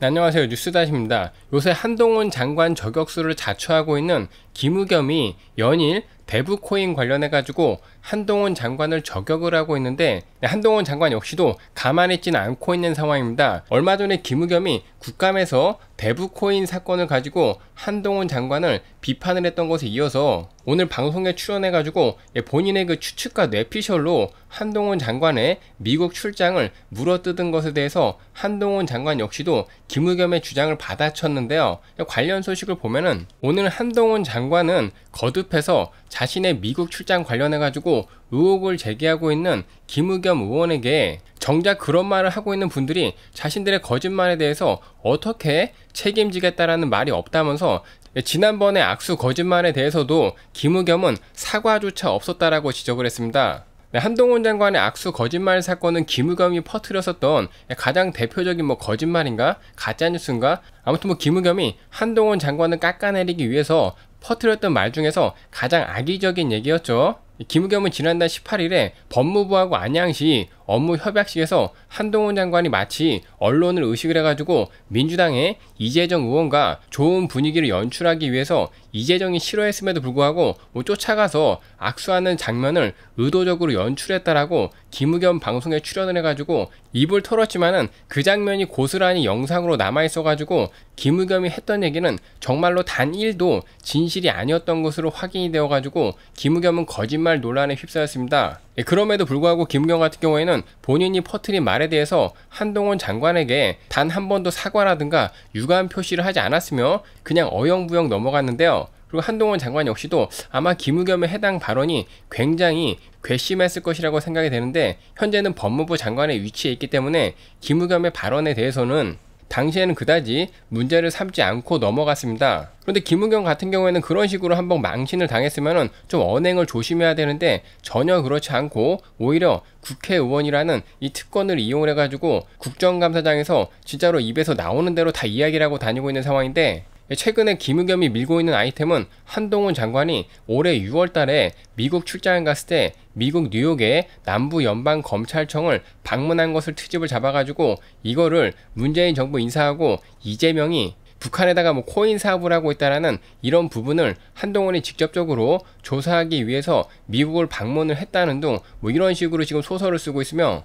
네, 안녕하세요. 뉴스다시입니다. 요새 한동훈 장관 저격수를 자처하고 있는 김우겸이 연일 대부코인 관련해가지고 한동훈 장관을 저격을 하고 있는데 네, 한동훈 장관 역시도 가만히 있지는 않고 있는 상황입니다. 얼마 전에 김우겸이 국감에서 대부코인 사건을 가지고 한동훈 장관을 비판을 했던 것에 이어서 오늘 방송에 출연해가지고 예, 본인의 그 추측과 뇌피셜로 한동훈 장관의 미국 출장을 물어뜯은 것에 대해서 한동훈 장관 역시도 김우겸의 주장을 받아쳤는데요. 예, 관련 소식을 보면은 오늘 한동훈 장관은 거듭해서 자신의 미국 출장 관련해가지고 의혹을 제기하고 있는 김우겸 의원에게 정작 그런 말을 하고 있는 분들이 자신들의 거짓말에 대해서 어떻게 책임지겠다라는 말이 없다면서 지난번에 악수 거짓말에 대해서도 김우겸은 사과조차 없었다라고 지적을 했습니다. 네, 한동훈 장관의 악수 거짓말 사건은 김우겸이 퍼뜨렸었던 가장 대표적인 뭐 거짓말인가 가짜뉴스인가 아무튼 뭐 김우겸이 한동훈 장관을 깎아내리기 위해서 퍼뜨렸던 말 중에서 가장 악의적인 얘기였죠. 김우겸은 지난달 18일에 법무부하고 안양시 업무 협약식에서 한동훈 장관이 마치 언론을 의식을 해가지고 민주당의 이재정 의원과 좋은 분위기를 연출하기 위해서 이재정이 싫어했음에도 불구하고 뭐 쫓아가서 악수하는 장면을 의도적으로 연출했다라고 김우겸 방송에 출연을 해가지고 입을 털었지만은 그 장면이 고스란히 영상으로 남아있어가지고 김우겸이 했던 얘기는 정말로 단 1도 진실이 아니었던 것으로 확인이 되어가지고 김우겸은 거짓말 거말 논란에 휩싸였습니다. 예, 그럼에도 불구하고 김우경 같은 경우에는 본인이 퍼트린 말에 대해서 한동훈 장관에게 단 한 번도 사과라든가 유감 표시를 하지 않았으며 그냥 어영부영 넘어갔는데요. 그리고 한동훈 장관 역시도 아마 김우겸의 해당 발언이 굉장히 괘씸했을 것이라고 생각이 되는데 현재는 법무부 장관의 위치에 있기 때문에 김우겸의 발언에 대해서는 당시에는 그다지 문제를 삼지 않고 넘어갔습니다. 그런데 김은경 같은 경우에는 그런 식으로 한번 망신을 당했으면 좀 언행을 조심해야 되는데 전혀 그렇지 않고 오히려 국회의원이라는 이 특권을 이용을 해가지고 국정감사장에서 진짜로 입에서 나오는 대로 다 이야기를 하고 다니고 있는 상황인데 최근에 김우겸이 밀고 있는 아이템은 한동훈 장관이 올해 6월 달에 미국 출장을 갔을 때 미국 뉴욕의 남부 연방 검찰청을 방문한 것을 트집을 잡아가지고 이거를 문재인 정부 인사하고 이재명이 북한에다가 뭐 코인 사업을 하고 있다라는 이런 부분을 한동훈이 직접적으로 조사하기 위해서 미국을 방문을 했다는 등 뭐 이런 식으로 지금 소설을 쓰고 있으며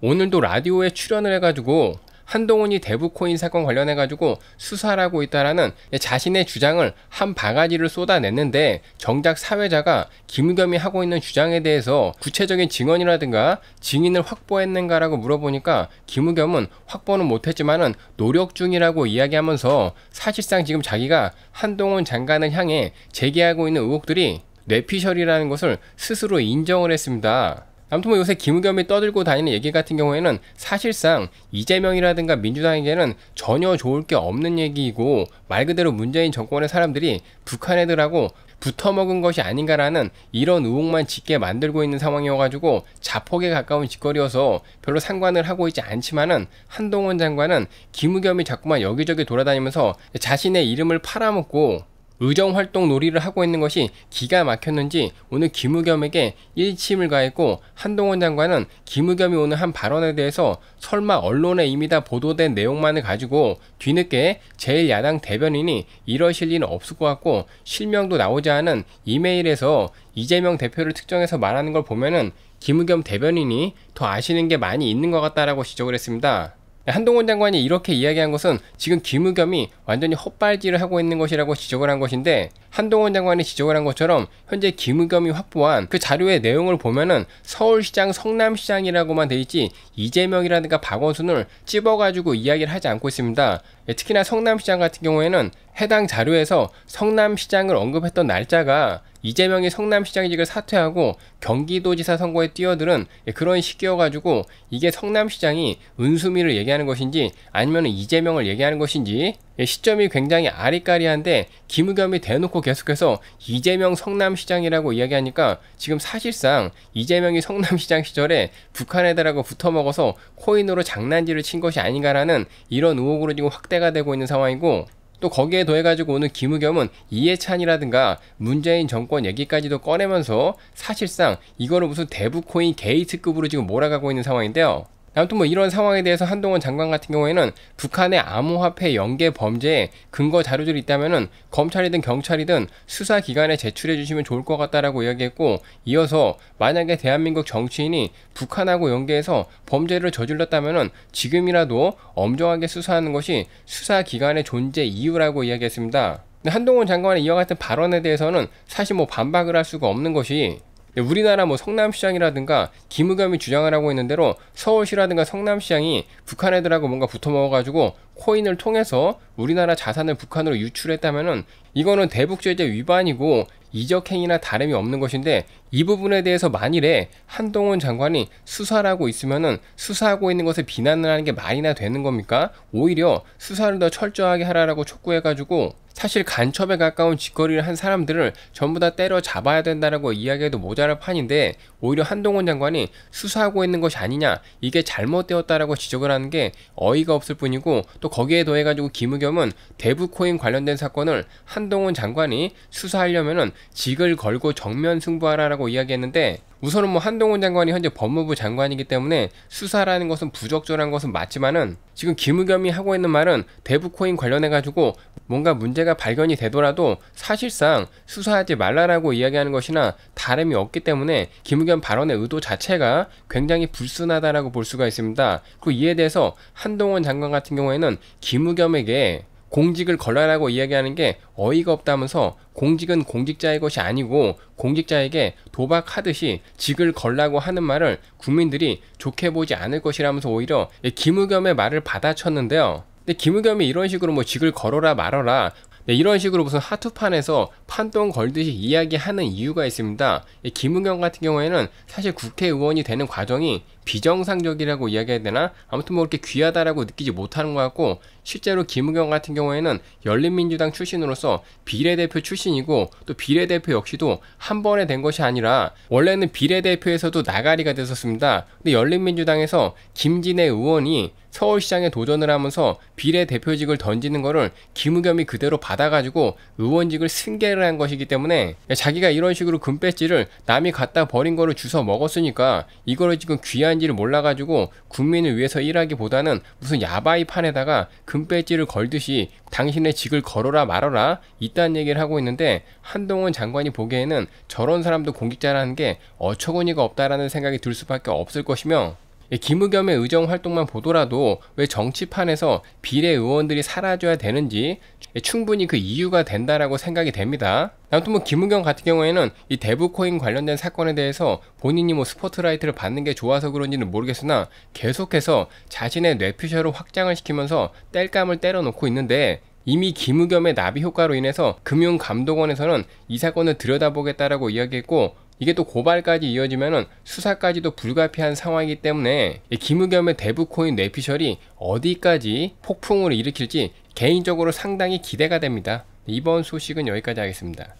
오늘도 라디오에 출연을 해가지고 한동훈이 대부코인 사건 관련해 가지고 수사를 하고 있다라는 자신의 주장을 한 바가지를 쏟아냈는데 정작 사회자가 김겸이 하고 있는 주장에 대해서 구체적인 증언이라든가 증인을 확보했는가라고 물어보니까 김우겸은 확보는 못했지만은 노력 중이라고 이야기하면서 사실상 지금 자기가 한동훈 장관을 향해 제기하고 있는 의혹들이 뇌피셜이라는 것을 스스로 인정을 했습니다. 아무튼 뭐 요새 김우겸이 떠들고 다니는 얘기 같은 경우에는 사실상 이재명이라든가 민주당에게는 전혀 좋을 게 없는 얘기이고 말 그대로 문재인 정권의 사람들이 북한 애들하고 붙어먹은 것이 아닌가라는 이런 의혹만 짙게 만들고 있는 상황이어가지고 자폭에 가까운 짓거리여서 별로 상관을 하고 있지 않지만은 한동훈 장관은 김우겸이 자꾸만 여기저기 돌아다니면서 자신의 이름을 팔아먹고 의정 활동 놀이를 하고 있는 것이 기가 막혔는지 오늘 김우겸에게 일침을 가했고 한동훈 장관은 김우겸이 오늘 한 발언에 대해서 설마 언론에 이미 다 보도된 내용만을 가지고 뒤늦게 제1 야당 대변인이 이러실 리는 없을 것 같고 실명도 나오지 않은 이메일에서 이재명 대표를 특정해서 말하는 걸 보면은 김우겸 대변인이 더 아시는 게 많이 있는 것 같다라고 지적을 했습니다. 네, 한동훈 장관이 이렇게 이야기한 것은 지금 김우겸이 완전히 헛발질을 하고 있는 것이라고 지적을 한 것인데 한동훈 장관이 지적을 한 것처럼 현재 김우겸이 확보한 그 자료의 내용을 보면은 서울시장 성남시장이라고만 돼 있지 이재명이라든가 박원순을 찝어가지고 이야기를 하지 않고 있습니다. 예, 특히나 성남시장 같은 경우에는 해당 자료에서 성남시장을 언급했던 날짜가 이재명이 성남시장직을 사퇴하고 경기도지사 선거에 뛰어드는 예, 그런 시기여가지고 이게 성남시장이 은수미를 얘기하는 것인지 아니면 이재명을 얘기하는 것인지 예, 시점이 굉장히 아리까리한데 김우겸이 대놓고 계속해서 이재명 성남시장이라고 이야기하니까 지금 사실상 이재명이 성남시장 시절에 북한에다라고 붙어먹어서 코인으로 장난질을 친 것이 아닌가라는 이런 의혹으로 지금 확 확대가 되고 있는 상황이고 또 거기에 더해가지고 오늘 김우겸은 이해찬이라든가 문재인 정권 얘기까지도 꺼내면서 사실상 이거를 무슨 대부코인 게이트급으로 지금 몰아가고 있는 상황인데요. 아무튼 뭐 이런 상황에 대해서 한동훈 장관 같은 경우에는 북한의 암호화폐 연계 범죄에 근거 자료들이 있다면은 검찰이든 경찰이든 수사기관에 제출해 주시면 좋을 것 같다라고 이야기했고 이어서 만약에 대한민국 정치인이 북한하고 연계해서 범죄를 저질렀다면은 지금이라도 엄정하게 수사하는 것이 수사기관의 존재 이유라고 이야기했습니다. 한동훈 장관의 이와 같은 발언에 대해서는 사실 뭐 반박을 할 수가 없는 것이 네, 우리나라 뭐 성남시장이라든가 김의겸이 주장을 하고 있는 대로 서울시라든가 성남시장이 북한 애들하고 뭔가 붙어먹어가지고 코인을 통해서 우리나라 자산을 북한으로 유출했다면은 이거는 대북제재 위반이고 이적행위나 다름이 없는 것인데 이 부분에 대해서 만일에 한동훈 장관이 수사를 하고 있으면은 수사하고 있는 것에 비난을 하는 게 말이나 되는 겁니까? 오히려 수사를 더 철저하게 하라라고 촉구해가지고 사실 간첩에 가까운 짓거리를 한 사람들을 전부 다 때려잡아야 된다라고 이야기해도 모자랄 판인데 오히려 한동훈 장관이 수사하고 있는 것이 아니냐 이게 잘못되었다라고 지적을 하는 게 어이가 없을 뿐이고 또 거기에 더해가지고 김우겸은 대부코인 관련된 사건을 한동훈 장관이 수사하려면은 직을 걸고 정면 승부하라라고 이야기했는데 우선은 뭐 한동훈 장관이 현재 법무부 장관이기 때문에 수사라는 것은 부적절한 것은 맞지만은 지금 김우겸이 하고 있는 말은 대부코인 관련해 가지고 뭔가 문제가 발견이 되더라도 사실상 수사하지 말라라고 이야기하는 것이나 다름이 없기 때문에 김우겸 발언의 의도 자체가 굉장히 불순하다라고 볼 수가 있습니다. 그리고 이에 대해서 한동훈 장관 같은 경우에는 김우겸에게 공직을 걸러라고 이야기하는 게 어이가 없다면서 공직은 공직자의 것이 아니고 공직자에게 도박하듯이 직을 걸라고 하는 말을 국민들이 좋게 보지 않을 것이라면서 오히려 김우겸의 예, 말을 받아쳤는데요. 근데 김우겸이 이런 식으로 뭐 직을 걸어라 말어라 네, 이런 식으로 무슨 하투판에서 판돈 걸듯이 이야기하는 이유가 있습니다. 김은경 예, 같은 경우에는 사실 국회의원이 되는 과정이 비정상적이라고 이야기해야 되나? 아무튼 뭐 이렇게 귀하다라고 느끼지 못하는 것 같고 실제로 김우경 같은 경우에는 열린민주당 출신으로서 비례대표 출신이고 또 비례대표 역시도 한 번에 된 것이 아니라 원래는 비례대표에서도 나가리가 됐었습니다. 근데 열린민주당에서 김진애 의원이 서울시장에 도전을 하면서 비례대표직을 던지는 거를 김우겸이 그대로 받아가지고 의원직을 승계를 한 것이기 때문에 자기가 이런 식으로 금배지를 남이 갖다 버린 거를 주워 먹었으니까 이거를 지금 귀한 중요한지를 몰라가지고 국민을 위해서 일하기보다는 무슨 야바이 판에다가 금배지를 걸듯이 당신의 직을 걸어라 말어라 이딴 얘기를 하고 있는데 한동훈 장관이 보기에는 저런 사람도 공직자라는 게 어처구니가 없다라는 생각이 들 수밖에 없을 것이며 예, 김우겸의 의정 활동만 보더라도 왜 정치판에서 비례 의원들이 사라져야 되는지 예, 충분히 그 이유가 된다라고 생각이 됩니다. 아무튼 뭐 김우겸 같은 경우에는 이 대부코인 관련된 사건에 대해서 본인이 뭐 스포트라이트를 받는 게 좋아서 그런지는 모르겠으나 계속해서 자신의 뇌피셜을 확장을 시키면서 땔감을 때려놓고 있는데 이미 김우겸의 나비 효과로 인해서 금융감독원에서는 이 사건을 들여다보겠다라고 이야기했고 이게 또 고발까지 이어지면은 수사까지도 불가피한 상황이기 때문에 김우겸의 대부코인 뇌피셜이 어디까지 폭풍을 일으킬지 개인적으로 상당히 기대가 됩니다. 이번 소식은 여기까지 하겠습니다.